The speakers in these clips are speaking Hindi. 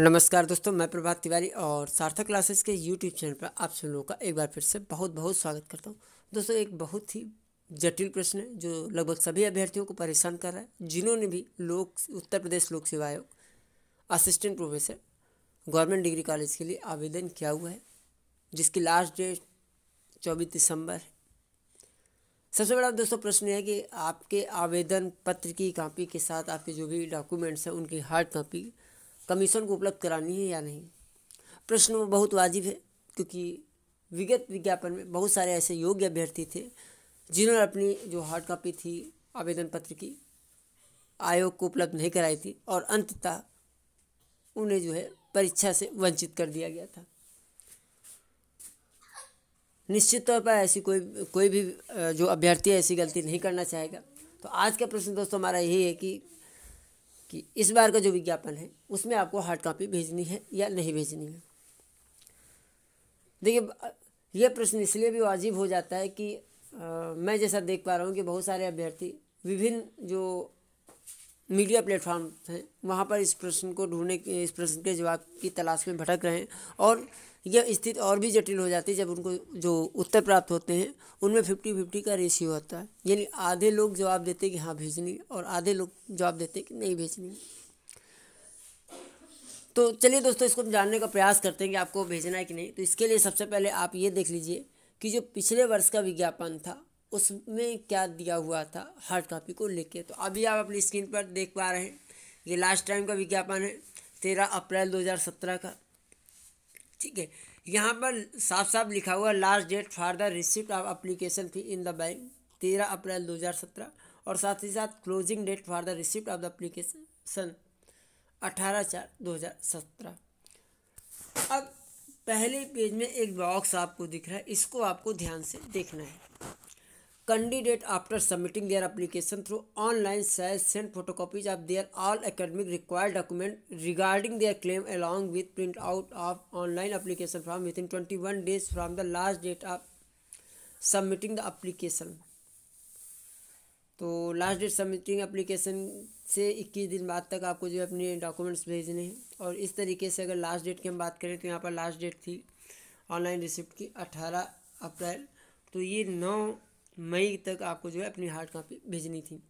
नमस्कार दोस्तों मैं प्रभात तिवारी और सार्थक क्लासेस के यूट्यूब चैनल पर आप सब लोगों का एक बार फिर से बहुत बहुत स्वागत करता हूँ दोस्तों एक बहुत ही जटिल प्रश्न है जो लगभग सभी अभ्यर्थियों को परेशान कर रहा है जिन्होंने भी लोक उत्तर प्रदेश Lok Seva Aayog assistant professor government degree college के लिए आवेदन किया हुआ है जिसकी लास्ट डेट चौबीस दिसंबर है सबसे बड़ा दोस्तों प्रश्न है कि आपके आवेदन पत्र की कापी के साथ आपके जो भी डॉक्यूमेंट्स हैं उनकी हार्ड कापी कमीशन को उपलब्ध करानी है या नहीं प्रश्न वो बहुत वाजिब है क्योंकि विगत विज्ञापन में बहुत सारे ऐसे योग्य अभ्यर्थी थे जिन्होंने अपनी जो हार्ड कॉपी थी आवेदन पत्र की आयोग को उपलब्ध नहीं कराई थी और अंततः उन्हें जो है परीक्षा से वंचित कर दिया गया था निश्चित तौर पर ऐसी कोई कोई भी जो अभ्यर्थी ऐसी गलती नहीं करना चाहेगा तो आज का प्रश्न दोस्तों हमारा यही है कि कि इस बार का जो विज्ञापन है उसमें आपको हार्ड कॉपी भेजनी है या नहीं भेजनी है देखिए यह प्रश्न इसलिए भी वाजिब हो जाता है कि आ, मैं जैसा देख पा रहा हूँ कि बहुत सारे अभ्यर्थी विभिन्न जो मीडिया प्लेटफॉर्म हैं वहाँ पर इस प्रश्न को ढूंढने के इस प्रश्न के जवाब की तलाश में भटक रहे हैं और यह स्थिति और भी जटिल हो जाती है जब उनको जो उत्तर प्राप्त होते हैं उनमें फिफ्टी फिफ्टी का रेशियो होता है यानी आधे लोग जवाब देते हैं कि हाँ भेजनी और आधे लोग जवाब देते हैं कि नहीं भेजनी तो चलिए दोस्तों इसको हम जानने का प्रयास करते हैं कि आपको भेजना है कि नहीं तो इसके लिए सबसे पहले आप ये देख लीजिए कि जो पिछले वर्ष का विज्ञापन था उसमें क्या दिया हुआ था हार्ड कॉपी को लेके तो अभी आप अपनी स्क्रीन पर देख पा रहे हैं ये लास्ट टाइम का विज्ञापन है तेरह अप्रैल दो का ठीक है यहाँ पर साफ साफ लिखा हुआ last date for the receipt of application थी इन द बैंक तेरह अप्रैल दो हज़ार सत्रह और साथ ही साथ closing date for the receipt of the application अठारह चार दो हज़ार सत्रह अब पहले पेज में एक बॉक्स आपको दिख रहा है इसको आपको ध्यान से देखना है candidate after submitting their application through online shall send photo copies of their all academic required document regarding their claim along with print out of online application from within twenty one days from the last date of submitting the application तो लास्ट डेट सबमिटिंग एप्लीकेशन से इक्कीस दिन बाद तक आपको जो है अपने डॉक्यूमेंट्स भेजने हैं और इस तरीके से अगर लास्ट डेट की हम बात करें तो यहाँ पर लास्ट डेट थी ऑनलाइन रिसिप्ट की अठारह अप्रैल तो ये नौ मई तक आपको जो है अपनी हार्ड कॉपी भेजनी थी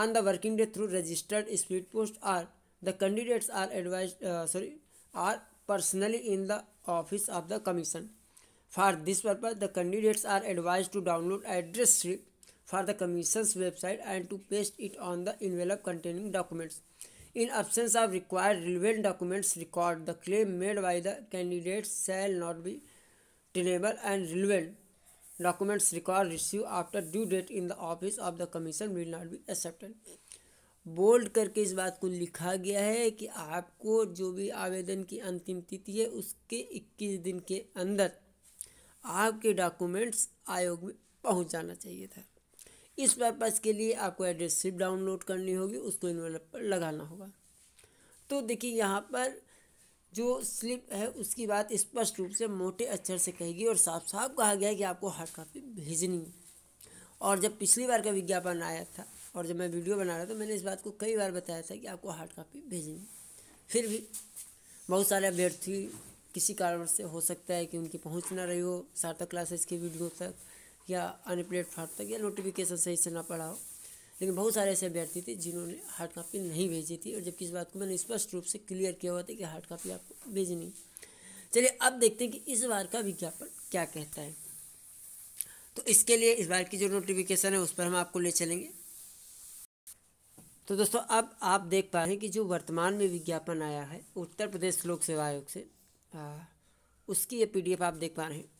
on the working day through registered speed post or the candidates are advise sorry or personally in the office of the commission for this purpose the candidates are advise to download address slip for the commission's website and to paste it on the envelope containing documents in absence of required relevant documents record the claim made by the candidates shall not be tenable and relevant documents record receive after due date in the office of the commission will not be accepted bold करके इस बात को लिखा गया है कि आपको जो भी आवेदन की अंतिम तिथि है उसके 21 दिन के अंदर आपके डॉक्यूमेंट्स आयोग में पहुंच जाना चाहिए था इस पर्पज़ के लिए आपको एड्रेस सिप डाउनलोड करनी होगी उसको इन्वेलप पर लगाना होगा तो देखिए यहाँ पर जो स्लिप है उसकी बात स्पष्ट रूप से मोटे अक्षर से कहेगी और साफ साफ कहा गया है कि आपको हार्ड कॉपी भेजनी है और जब पिछली बार का विज्ञापन आया था और जब मैं वीडियो बना रहा था मैंने इस बात को कई बार बताया था कि आपको हार्ड कॉपी भेजनी फिर भी बहुत सारे अभ्यर्थी किसी कारण से हो सकता है कि उनकी पहुंच ना रही हो सार्थक क्लासेस की वीडियो तक या अन्य प्लेटफॉर्म तक या नोटिफिकेशन सही से ना पढ़ा हो लेकिन बहुत सारे ऐसे अभ्यर्थी थे जिन्होंने हार्ड कापी नहीं भेजी थी और जबकि इस बात को मैंने स्पष्ट रूप से क्लियर किया हुआ था कि हार्ड कापी आपको भेजनी चलिए अब देखते हैं कि इस बार का विज्ञापन क्या कहता है तो इसके लिए इस बार की जो नोटिफिकेशन है उस पर हम आपको ले चलेंगे तो दोस्तों अब आप देख पा रहे हैं कि जो वर्तमान में विज्ञापन आया है उत्तर प्रदेश लोक सेवा आयोग से आ, उसकी ये पीडीएफ आप देख पा रहे हैं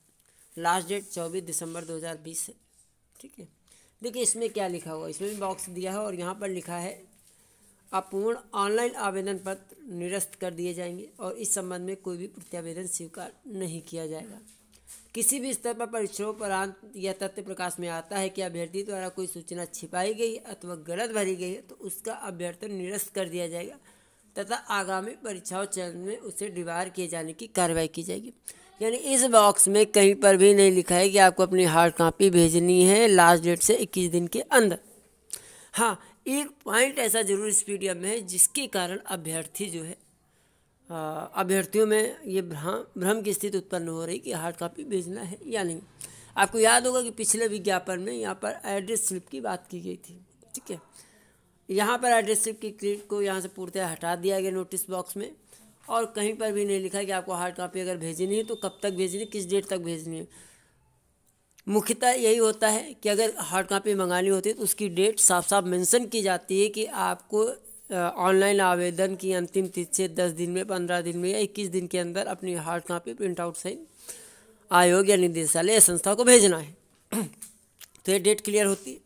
लास्ट डेट चौबीस दिसंबर 2020 है ठीक है देखिए इसमें क्या लिखा हुआ इसमें भी बॉक्स दिया है और यहाँ पर लिखा है अपूर्ण ऑनलाइन आवेदन पत्र निरस्त कर दिए जाएंगे और इस संबंध में कोई भी प्रत्यावेदन स्वीकार नहीं किया जाएगा किसी भी स्तर पर परीक्षाओं परीक्षणोपरांत यह तथ्य प्रकाश में आता है कि अभ्यर्थी द्वारा कोई सूचना छिपाई गई अथवा गलत भरी गई है तो उसका अभ्यर्थन निरस्त कर दिया जाएगा तथा आगामी परीक्षाओं चरण में उसे डिवार किए जाने की कार्रवाई की जाएगी यानी इस बॉक्स में कहीं पर भी नहीं लिखा है कि आपको अपनी हार्ड कापी भेजनी है लास्ट डेट से इक्कीस दिन के अंदर हाँ एक पॉइंट ऐसा जरूर इस पी में है जिसके कारण अभ्यर्थी जो है अभ्यर्थियों में ये भ्रम भ्रम की स्थिति उत्पन्न हो रही कि हार्ड कॉपी भेजना है या नहीं आपको याद होगा कि पिछले विज्ञापन में यहाँ पर एड्रेस स्लिप की बात की गई थी ठीक है यहाँ पर एड्रेस स्लिप की क्रीट को यहाँ से पूर्तः हटा दिया गया नोटिस बॉक्स में और कहीं पर भी नहीं लिखा कि आपको हार्ड कॉपी अगर भेजनी है तो कब तक भेजनी किस डेट तक भेजनी है मुख्यतः यही होता है कि अगर हार्ड कॉपी मंगानी होती है तो उसकी डेट साफ साफ मेंशन की जाती है कि आपको ऑनलाइन आवेदन की अंतिम तिथि से दस दिन में पंद्रह दिन में या इक्कीस दिन के अंदर अपनी हार्ड कॉपी प्रिंट आउट सहित आयोग या निदेशालय संस्था को भेजना है तो ये डेट क्लियर होती है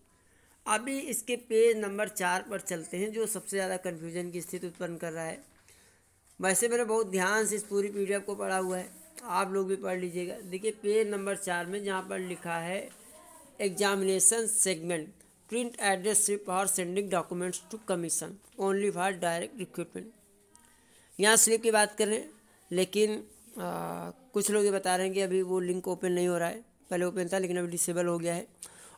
अभी इसके पेज नंबर चार पर चलते हैं जो सबसे ज़्यादा कन्फ्यूजन की स्थिति उत्पन्न कर रहा है वैसे मैंने बहुत ध्यान से इस पूरी पी को पढ़ा हुआ है आप लोग भी पढ़ लीजिएगा देखिए पेज नंबर चार में जहाँ पर लिखा है examination segment print address slip और sending documents to commission only for direct recruitment यहाँ स्लिप की बात करें लेकिन आ, कुछ लोग ये बता रहे हैं कि अभी वो लिंक ओपन नहीं हो रहा है पहले ओपन था लेकिन अभी डिसेबल हो गया है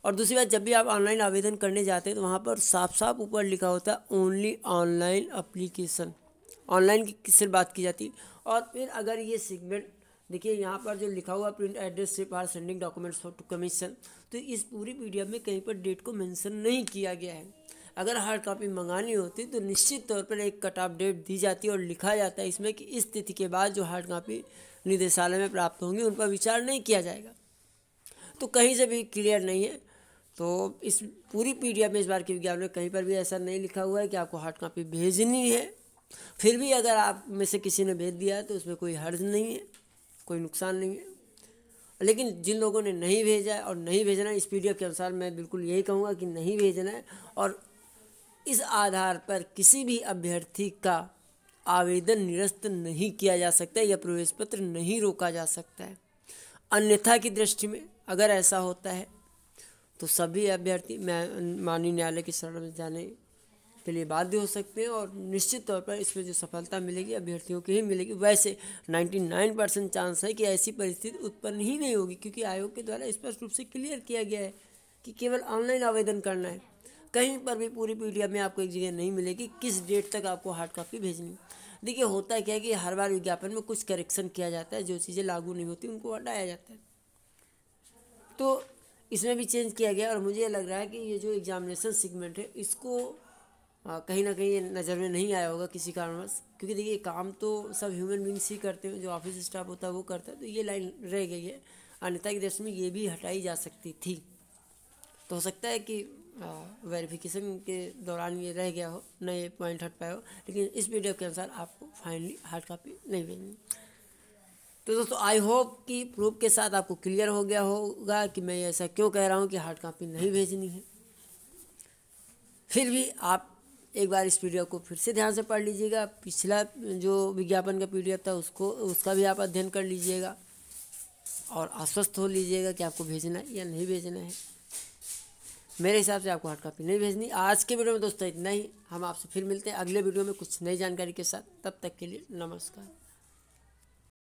और दूसरी बात जब भी आप ऑनलाइन आवेदन करने जाते हैं तो वहाँ पर साफ साफ ऊपर लिखा होता है ओनली ऑनलाइन अप्लीकेशन ऑनलाइन की किससे बात की जाती और फिर अगर ये सेगमेंट देखिए यहाँ पर जो लिखा हुआ प्रिंट एड्रेस से पार sending documents for to commission तो इस पूरी पीडीएफ में कहीं पर डेट को मेंशन नहीं किया गया है अगर हार्ड कॉपी मंगानी होती तो निश्चित तौर पर एक कट ऑफ डेट दी जाती और लिखा जाता है इसमें कि इस तिथि के बाद जो हार्ड कॉपी निदेशालय में प्राप्त होंगी उन पर विचार नहीं किया जाएगा तो कहीं से भी क्लियर नहीं है तो इस पूरी पीडीएफ में इस बार की विज्ञापन में कहीं पर भी ऐसा नहीं लिखा हुआ है कि आपको हार्ड कॉपी भेजनी है फिर भी अगर आप में से किसी ने भेज दिया है तो उसमें कोई हर्ज नहीं है कोई नुकसान नहीं है लेकिन जिन लोगों ने नहीं भेजा है और नहीं भेजना है इस पी के अनुसार मैं बिल्कुल यही कहूँगा कि नहीं भेजना है और इस आधार पर किसी भी अभ्यर्थी का आवेदन निरस्त नहीं किया जा सकता या प्रवेश पत्र नहीं रोका जा सकता है अन्यथा की दृष्टि में अगर ऐसा होता है तो सभी अभ्यर्थी मैं माननीय न्यायालय की शरण में जाने के लिए बाध्य हो सकते हैं और निश्चित तौर पर इसमें जो सफलता मिलेगी अभ्यर्थियों की ही मिलेगी वैसे 99 परसेंट चांस है कि ऐसी परिस्थिति उत्पन्न ही नहीं होगी क्योंकि आयोग के द्वारा स्पष्ट रूप से क्लियर किया गया है कि केवल ऑनलाइन आवेदन करना है कहीं पर भी पूरी पी में आपको एक जगह नहीं मिलेगी किस डेट तक आपको हार्ड कॉपी भेजनी देखिए होता है क्या है कि हर बार विज्ञापन में कुछ करेक्शन किया जाता है जो चीज़ें लागू नहीं होती उनको हटाया जाता है तो इसमें भी चेंज किया गया और मुझे लग रहा है कि ये जो एग्जामिनेशन सेगमेंट है इसको कहीं ना कहीं नज़र में नहीं आया होगा किसी कारणवश क्योंकि देखिए काम तो सब ह्यूमन बींग्स ही करते हैं जो ऑफिस स्टाफ होता है वो करता है तो ये लाइन रह गई है अन्यथा की दृष्टि में ये भी हटाई जा सकती थी तो हो सकता है कि वेरिफिकेशन के दौरान ये रह गया हो न ये पॉइंट हट पाया हो लेकिन इस वीडियो के अनुसार आपको फाइनली हार्ड कॉपी नहीं मिलनी तो दोस्तों आई होप कि प्रूफ के साथ आपको क्लियर हो गया होगा कि मैं ऐसा क्यों कह रहा हूँ कि हार्ड कॉपी नहीं भेजनी है फिर भी आप एक बार इस पीडीएफ को फिर से ध्यान से पढ़ लीजिएगा पिछला जो विज्ञापन का पीडीएफ था उसको उसका भी आप अध्ययन कर लीजिएगा और आश्वस्त हो लीजिएगा कि आपको भेजना है या नहीं भेजना है मेरे हिसाब से आपको हार्ड कॉपी नहीं भेजनी आज के वीडियो में दोस्तों इतना ही हम आपसे फिर मिलते हैं अगले वीडियो में कुछ नई जानकारी के साथ तब तक के लिए नमस्कार